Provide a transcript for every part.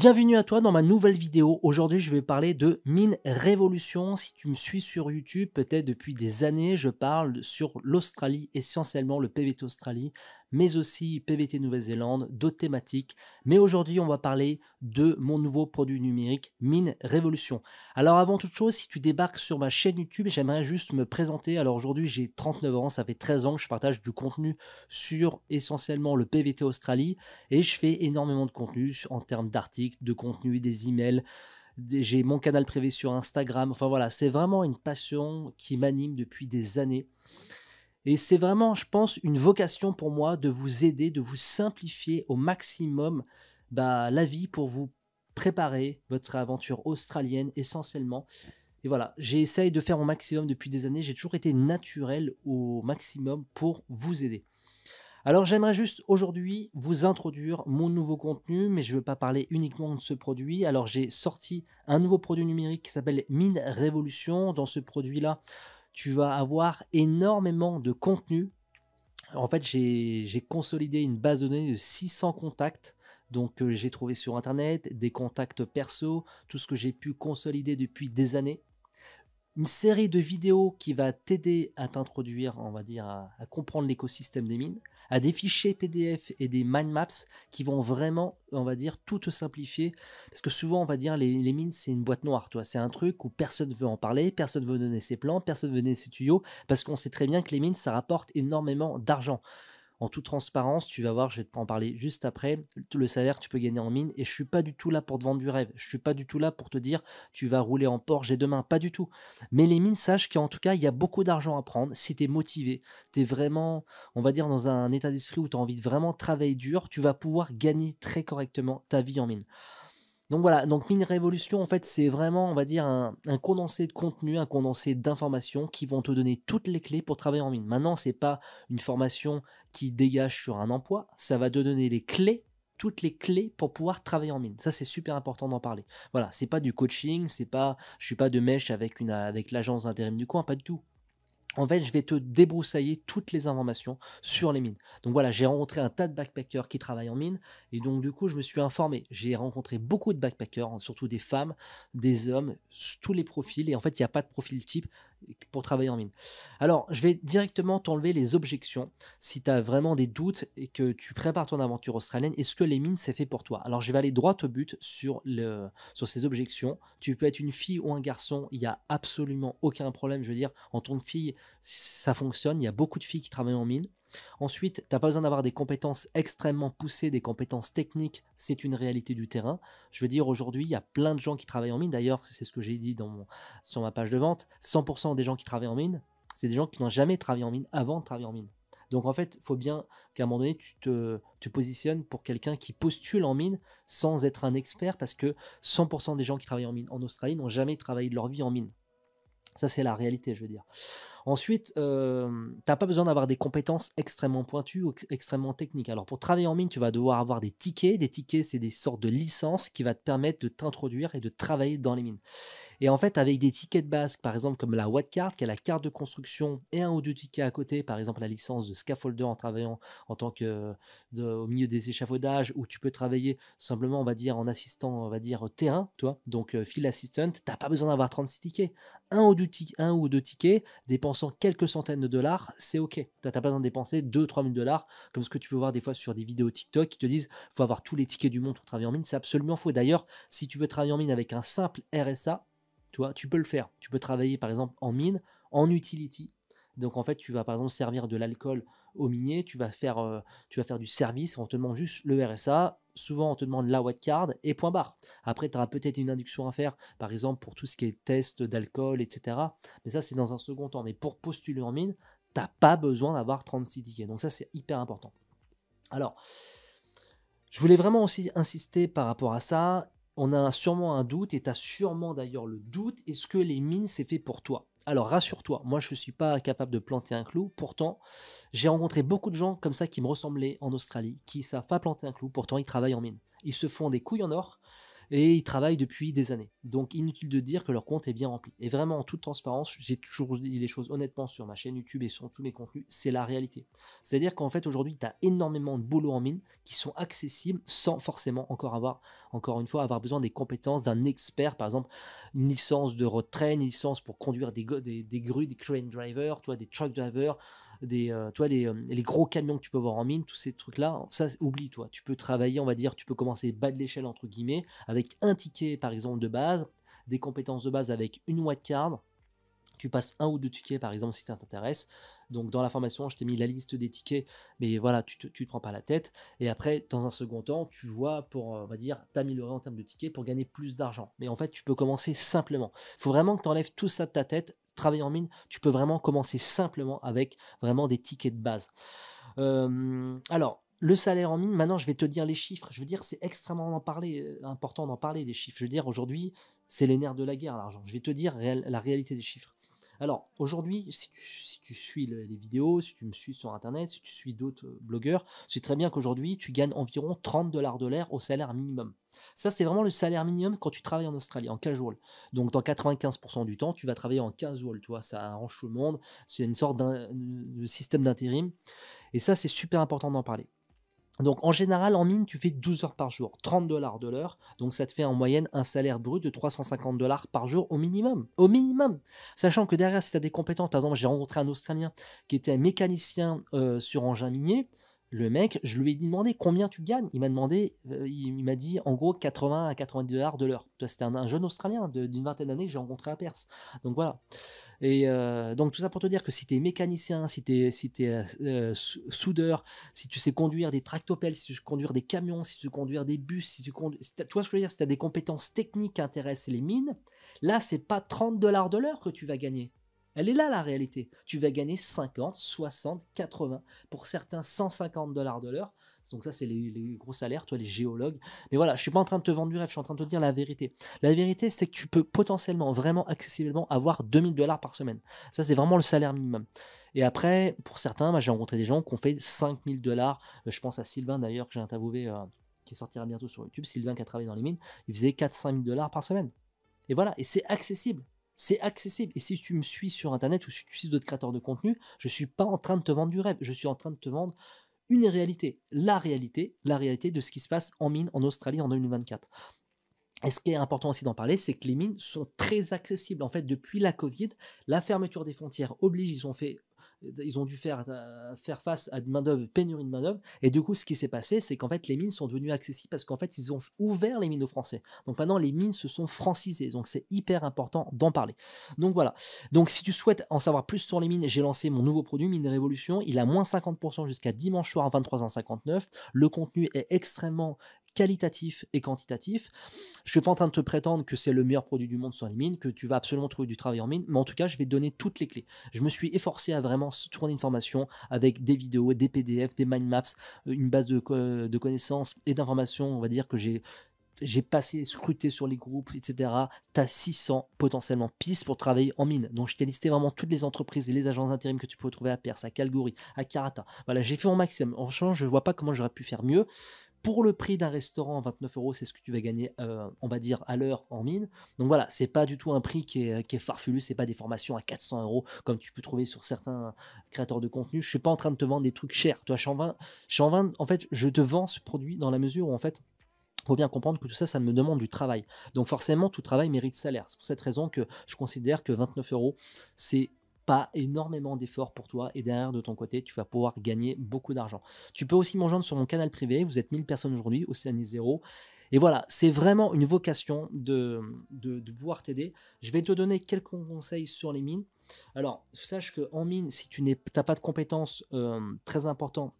Bienvenue à toi dans ma nouvelle vidéo. Aujourd'hui, je vais parler de mine révolution. Si tu me suis sur YouTube, peut-être depuis des années, je parle sur l'Australie, essentiellement le PVT Australie, mais aussi PVT Nouvelle-Zélande, d'autres thématiques. Mais aujourd'hui, on va parler de mon nouveau produit numérique, Mine Révolution. Alors avant toute chose, si tu débarques sur ma chaîne YouTube, j'aimerais juste me présenter. Alors aujourd'hui, j'ai 39 ans, ça fait 13 ans que je partage du contenu sur essentiellement le PVT Australie, et je fais énormément de contenu en termes d'articles, de contenu, des emails j'ai mon canal privé sur Instagram. Enfin voilà, c'est vraiment une passion qui m'anime depuis des années. Et c'est vraiment, je pense, une vocation pour moi de vous aider, de vous simplifier au maximum bah, la vie pour vous préparer votre aventure australienne essentiellement. Et voilà, j'ai essayé de faire mon maximum depuis des années. J'ai toujours été naturel au maximum pour vous aider. Alors j'aimerais juste aujourd'hui vous introduire mon nouveau contenu, mais je ne veux pas parler uniquement de ce produit. Alors j'ai sorti un nouveau produit numérique qui s'appelle Mine Révolution. Dans ce produit-là, tu vas avoir énormément de contenu. En fait, j'ai consolidé une base de données de 600 contacts donc euh, j'ai trouvé sur internet des contacts perso, tout ce que j'ai pu consolider depuis des années une série de vidéos qui va t'aider à t'introduire, on va dire, à, comprendre l'écosystème des mines, à des fichiers PDF et des mind maps qui vont vraiment, on va dire, tout te simplifier. Parce que souvent, on va dire, les, les mines, c'est une boîte noire, toi. C'est un truc où personne veut en parler, personne veut donner ses plans, personne veut donner ses tuyaux, parce qu'on sait très bien que les mines, ça rapporte énormément d'argent en toute transparence, tu vas voir, je vais en parler juste après, le salaire tu peux gagner en mine et je suis pas du tout là pour te vendre du rêve, je suis pas du tout là pour te dire tu vas rouler en Porsche et demain, pas du tout. Mais les mines, sache qu'en tout cas, il y a beaucoup d'argent à prendre si tu es motivé, tu es vraiment, on va dire, dans un état d'esprit où tu as envie de vraiment travailler dur, tu vas pouvoir gagner très correctement ta vie en mine. Donc voilà, donc Mine Révolution, en fait, c'est vraiment, on va dire, un, condensé de contenu, un condensé d'informations qui vont te donner toutes les clés pour travailler en mine. Maintenant, c'est pas une formation qui dégage sur un emploi, ça va te donner les clés toutes les clés pour pouvoir travailler en mine. Ça, c'est super important d'en parler. Voilà, c'est pas du coaching, c'est pas, je suis pas de mèche avec avec l'agence d'intérim du coin, pas du tout en fait, je vais te débroussailler toutes les informations sur les mines. Donc voilà, j'ai rencontré un tas de backpackers qui travaillent en mine, et donc du coup, je me suis informé. J'ai rencontré beaucoup de backpackers, hein, surtout des femmes, des hommes, tous les profils, et en fait, il n'y a pas de profil type, pour travailler en mine. Alors, je vais directement t'enlever les objections. Si tu as vraiment des doutes et que tu prépares ton aventure australienne, est-ce que les mines, c'est fait pour toi Alors, je vais aller droit au but sur, le, sur ces objections. Tu peux être une fille ou un garçon, il n'y a absolument aucun problème. Je veux dire, en tant que fille, ça fonctionne. Il y a beaucoup de filles qui travaillent en mine. Ensuite, tu n'as pas besoin d'avoir des compétences extrêmement poussées, des compétences techniques, c'est une réalité du terrain. Je veux dire, aujourd'hui, il y a plein de gens qui travaillent en mine, d'ailleurs, c'est ce que j'ai dit dans sur ma page de vente, 100% des gens qui travaillent en mine, c'est des gens qui n'ont jamais travaillé en mine avant de travailler en mine. Donc en fait, il faut bien qu'à un moment donné, tu te, te positionnes pour quelqu'un qui postule en mine sans être un expert, parce que 100% des gens qui travaillent en mine en Australie n'ont jamais travaillé de leur vie en mine. Ça, c'est la réalité, je veux dire. Ensuite, euh, tu n'as pas besoin d'avoir des compétences extrêmement pointues ou extrêmement techniques. Alors pour travailler en mine, tu vas devoir avoir des tickets. Des tickets, c'est des sortes de licences qui va te permettre de t'introduire et de travailler dans les mines. Et en fait, avec des tickets de base, par exemple comme la card, qui est la carte de construction, et un ou deux tickets à côté, par exemple la licence de scaffolder en travaillant en tant que au milieu des échafaudages, où tu peux travailler simplement, on va dire, en assistant, on va dire, terrain, toi, donc euh, field assistant, tu n'as pas besoin d'avoir 36 tickets. Un ou, un ou deux tickets dépensent quelques centaines de dollars, c'est OK. Tu n'as pas besoin de dépenser 2-3 000 dollars, comme ce que tu peux voir des fois sur des vidéos TikTok qui te disent faut avoir tous les tickets du monde pour travailler en mine. C'est absolument faux. D'ailleurs, si tu veux travailler en mine avec un simple RSA, tu, tu peux le faire. Tu peux travailler par exemple en mine, en utility. Donc en fait, tu vas par exemple servir de l'alcool au minier, tu vas faire, euh, tu vas faire du service, on te demande juste le RSA souvent on te demande la card et point barre. Après, tu auras peut-être une induction à faire, par exemple pour tout ce qui est test d'alcool, etc. Mais ça, c'est dans un second temps. Mais pour postuler en mine, tu pas besoin d'avoir 36 tickets. Donc ça, c'est hyper important. Alors, je voulais vraiment aussi insister par rapport à ça. On a sûrement un doute et tu as sûrement d'ailleurs le doute, est-ce que les mines, c'est fait pour toi alors rassure-toi, moi je ne suis pas capable de planter un clou. Pourtant, j'ai rencontré beaucoup de gens comme ça qui me ressemblaient en Australie, qui savent pas planter un clou. Pourtant, ils travaillent en mine. Ils se font des couilles en or et ils travaillent depuis des années. Donc inutile de dire que leur compte est bien rempli. Et vraiment, en toute transparence, j'ai toujours dit les choses honnêtement sur ma chaîne YouTube et sur tous mes contenus, c'est la réalité. C'est-à-dire qu'en fait, aujourd'hui, tu as énormément de boulots en mine qui sont accessibles sans forcément encore avoir, encore une fois, avoir besoin des compétences d'un expert, par exemple, une licence de road train, une licence pour conduire des, des, des grues, des crane drivers, toi, des truck drivers, euh, euh, les, gros camions que tu peux voir en mine, tous ces trucs-là, ça, oublie, toi. Tu peux travailler, on va dire, tu peux commencer bas de l'échelle, entre guillemets, avec un ticket, par exemple, de base, des compétences de base avec une card, Tu passes un ou deux tickets, par exemple, si ça t'intéresse. Donc dans la formation, je t'ai mis la liste des tickets, mais voilà, tu te, te prends pas la tête. Et après, dans un second temps, tu vois pour, euh, on va dire, t'améliorer en termes de tickets pour gagner plus d'argent. Mais en fait, tu peux commencer simplement. Il faut vraiment que tu enlèves tout ça de ta tête. Travailler en mine, tu peux vraiment commencer simplement avec vraiment des tickets de base. Euh, alors, le salaire en mine, maintenant je vais te dire les chiffres. Je veux dire, c'est extrêmement parler, euh, important d'en parler des chiffres. Je veux dire, aujourd'hui, c'est les nerfs de la guerre, l'argent. Je vais te dire la réalité des chiffres. Alors aujourd'hui, si tu, suis les vidéos, si tu me suis sur Internet, si tu suis d'autres euh, blogueurs, c'est très bien qu'aujourd'hui, tu gagnes environ 30 dollars de l'air au salaire minimum. Ça, c'est vraiment le salaire minimum quand tu travailles en Australie, en casual. Donc, dans 95% du temps, tu vas travailler en casual. Tu ça arrange tout le monde. C'est une sorte euh, de système d'intérim. Et ça, c'est super important d'en parler. Donc en général, en mine, tu fais 12 heures par jour, 30 dollars de l'heure. Donc ça te fait en moyenne un salaire brut de 350 dollars par jour au minimum. Au minimum. Sachant que derrière, si tu as des compétences, par exemple, j'ai rencontré un Australien qui était mécanicien euh, sur engin minier. Le mec, je lui ai demandé combien tu gagnes. Il m'a demandé, euh, il, m'a dit en gros 80 à 90 dollars de l'heure. C'était un, jeune Australien d'une vingtaine d'années que j'ai rencontré à Perse. Donc voilà. Et euh, donc tout ça pour te dire que si tu es mécanicien, si tu es, euh, soudeur, si tu sais conduire des tractopelles, si tu sais conduire des camions, si tu sais conduire des bus, si tu vois je veux dire Si tu as des compétences techniques qui intéressent les mines, là, c'est pas 30 dollars de l'heure que tu vas gagner. Elle est là la réalité. Tu vas gagner 50, 60, 80, pour certains 150 dollars de l'heure. Donc ça, c'est les, gros salaires, toi, les géologues. Mais voilà, je ne suis pas en train de te vendre du rêve, je suis en train de te dire la vérité. La vérité, c'est que tu peux potentiellement, vraiment accessiblement, avoir 2000 dollars par semaine. Ça, c'est vraiment le salaire minimum. Et après, pour certains, bah, j'ai rencontré des gens qui ont fait 5000 dollars. Euh, je pense à Sylvain, d'ailleurs, que j'ai interviewé, euh, qui sortira bientôt sur YouTube. Sylvain, qui a travaillé dans les mines, il faisait 4-5 000 dollars par semaine. Et voilà, et c'est accessible c'est accessible. Et si tu me suis sur Internet ou si tu suis d'autres créateurs de contenu, je ne suis pas en train de te vendre du rêve, je suis en train de te vendre une réalité, la réalité, la réalité de ce qui se passe en mine en Australie en 2024. Et ce qui est important aussi d'en parler, c'est que les mines sont très accessibles. En fait, depuis la Covid, la fermeture des frontières oblige, ils ont fait ils ont dû faire, euh, faire face à une pénurie de main-d'œuvre. Et du coup, ce qui s'est passé, c'est qu'en fait, les mines sont devenues accessibles parce qu'en fait, ils ont ouvert les mines aux Français. Donc maintenant, les mines se sont francisées. Donc c'est hyper important d'en parler. Donc voilà. Donc si tu souhaites en savoir plus sur les mines, j'ai lancé mon nouveau produit, Mine Révolution. Il a moins 50% jusqu'à dimanche soir 23h59. Le contenu est extrêmement qualitatif et quantitatif. Je suis pas en train de te prétendre que c'est le meilleur produit du monde sur les mines, que tu vas absolument trouver du travail en mine, mais en tout cas, je vais te donner toutes les clés. Je me suis efforcé à vraiment tourner une formation avec des vidéos, des PDF, des mind maps, euh, une base euh, de, connaissances et d'informations, on va dire, que j'ai j'ai passé, scruté sur les groupes, etc. Tu as 600 potentiellement pistes pour travailler en mine. Donc, je t'ai listé vraiment toutes les entreprises et les agences d'intérim que tu peux trouver à Perse, à Calgary, à Karata. Voilà, j'ai fait mon maximum. En change, je vois pas comment j'aurais pu faire mieux pour le prix d'un restaurant, 29 euros, c'est ce que tu vas gagner, euh, on va dire, à l'heure en mine. Donc voilà, c'est pas du tout un prix qui est, euh, qui est farfelu, c'est pas des formations à 400 euros comme tu peux trouver sur certains créateurs de contenu. Je suis pas en train de te vendre des trucs chers. Toi, je en, en, fait, je te vends ce produit dans la mesure où en fait, faut bien comprendre que tout ça, ça me demande du travail. Donc forcément, tout travail mérite salaire. C'est pour cette raison que je considère que 29 euros, c'est pas énormément d'efforts pour toi et derrière de ton côté, tu vas pouvoir gagner beaucoup d'argent. Tu peux aussi m'en sur mon canal privé, vous êtes 1000 personnes aujourd'hui, Océanie Zéro. Et voilà, c'est vraiment une vocation de, de, pouvoir t'aider. Je vais te donner quelques conseils sur les mines. Alors, sache que en mine, si tu n'as pas de compétences euh, très importantes,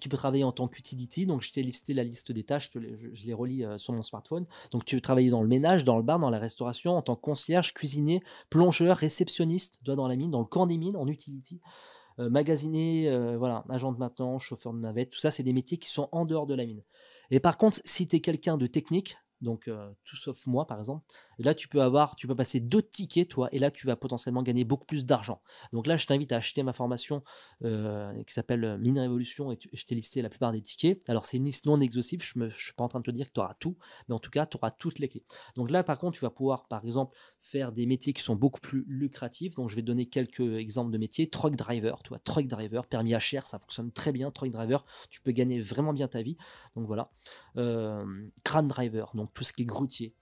tu peux travailler en tant qu'utility, donc je t'ai listé la liste des tâches, je, les relis euh, sur mon smartphone. Donc tu veux travailler dans le ménage, dans le bar, dans la restauration, en tant que concierge, cuisinier, plongeur, réceptionniste, doit dans la mine, dans le camp des mines, en utility, euh, magasinier, euh, voilà, agent de maintenance, chauffeur de navette, tout ça c'est des métiers qui sont en dehors de la mine. Et par contre, si tu es quelqu'un de technique, donc euh, tout sauf moi par exemple. là, tu peux avoir, tu peux passer deux tickets toi, et là tu vas potentiellement gagner beaucoup plus d'argent. Donc là, je t'invite à acheter ma formation euh, qui s'appelle euh, Mine Révolution et, je t'ai listé la plupart des tickets. Alors c'est une liste non exhaustive, je ne suis pas en train de te dire que tu auras tout, mais en tout cas, tu auras toutes les clés. Donc là, par contre, tu vas pouvoir par exemple faire des métiers qui sont beaucoup plus lucratifs. Donc je vais te donner quelques exemples de métiers. Truck driver, toi, truck driver, permis à cher, ça fonctionne très bien. Truck driver, tu peux gagner vraiment bien ta vie. Donc voilà. crane driver, tout ce qui est groutier.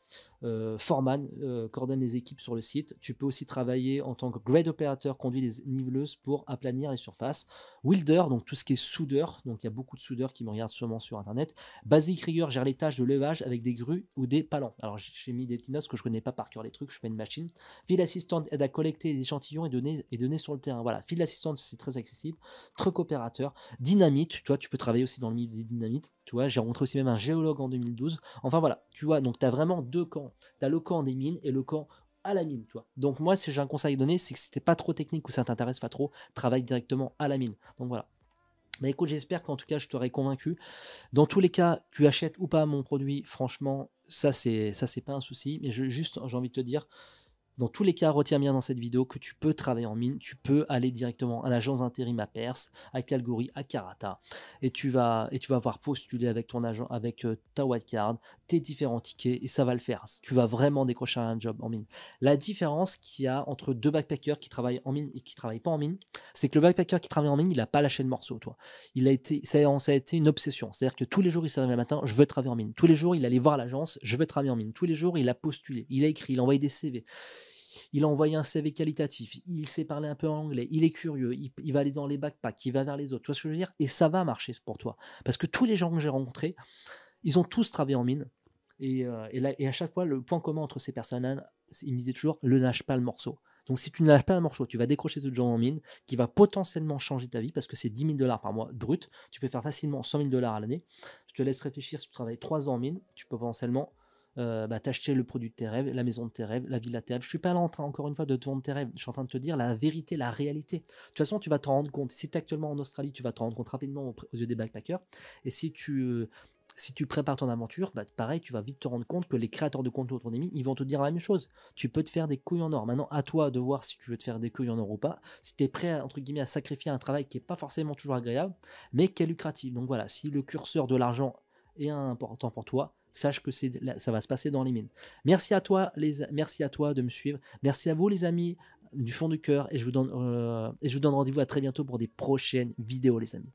Euh, Forman euh, coordonne les équipes sur le site. Tu peux aussi travailler en tant que grade opérateur, conduit les niveleuses pour aplanir les surfaces. Wilder, donc tout ce qui est soudeur, donc il y a beaucoup de soudeurs qui me regardent sûrement sur internet. Basic rigueur, gère les tâches de levage avec des grues ou des palans. Alors j'ai mis des petites notes que je connais pas par cœur les trucs, je mets une machine. Field Assistant aide à collecter les échantillons et donner, et sur le terrain. Voilà, Field Assistant c'est très accessible. Truc opérateur, dynamite, tu tu peux travailler aussi dans le milieu des dynamites. Tu vois, j'ai rencontré aussi même un géologue en 2012. Enfin voilà, tu vois, donc tu as vraiment deux camps T'as le camp des mines et le camp à la mine, toi. Donc moi, si j'ai un conseil à donner, c'est que si t'es pas trop technique ou ça t'intéresse pas trop, travaille directement à la mine. Donc voilà. mais bah écoute, j'espère qu'en tout cas, je t'aurai convaincu. Dans tous les cas, tu achètes ou pas mon produit, franchement, ça c'est ça c'est pas un souci. Mais juste, j'ai envie de te dire, dans tous les cas, retiens bien dans cette vidéo que tu peux travailler en mine, tu peux aller directement à l'agence d'intérim à Perse, à Calgary, à Karata, et tu vas et tu vas avoir postulé avec ton agent, avec euh, ta tes différents tickets, et ça va le faire. Tu vas vraiment décrocher un job en mine. La différence qu'il y a entre deux backpackers qui travaillent en mine et qui travaillent pas en mine, c'est que le backpacker qui travaille en mine, il n'a pas lâché le morceau, toi. Il a été, ça a, été une obsession. C'est-à-dire que tous les jours, il s'est réveillé le matin, je veux travailler en mine. Tous les jours, il allait voir l'agence, je veux travailler en mine. Tous les jours, il a postulé, il a écrit, il a envoyé des CV il a envoyé un CV qualitatif, il sait parler un peu anglais, il est curieux, il, va aller dans les backpacks, il va vers les autres. Tu vois ce que je veux dire Et ça va marcher pour toi. Parce que tous les gens que j'ai rencontrés, ils ont tous travaillé en mine. Et, euh, là, et à chaque fois, le point commun entre ces personnes-là, ils me disaient toujours ne lâche pas le morceau. Donc si tu ne lâches pas un morceau, tu vas décrocher ce gens en mine qui va potentiellement changer ta vie parce que c'est 10 000 dollars par mois brut. Tu peux faire facilement 100 000 dollars à l'année. Je te laisse réfléchir si tu travailles 3 ans en mine, tu peux potentiellement euh, bah, t'acheter le produit de tes rêves, la maison de tes rêves, la ville de tes rêves. Je suis pas là encore une fois, de te vendre tes rêves. Je suis en train de te dire la vérité, la réalité. De toute façon, tu vas te rendre compte. Si tu es actuellement en Australie, tu vas te rendre compte rapidement aux, yeux des backpackers. Et si tu. Euh, si tu prépares ton aventure, bah pareil, tu vas vite te rendre compte que les créateurs de contenu autour ils vont te dire la même chose. Tu peux te faire des couilles en or. Maintenant, à toi de voir si tu veux te faire des couilles en or ou pas. Si tu es prêt, entre guillemets, à sacrifier un travail qui n'est pas forcément toujours agréable, mais qui est lucratif. Donc voilà, si le curseur de l'argent est important pour toi, Sache que ça va se passer dans les mines. Merci à toi, les, merci à toi de me suivre. Merci à vous, les amis, du fond du cœur. Et je vous donne, euh, et je vous donne rendez-vous à très bientôt pour des prochaines vidéos, les amis.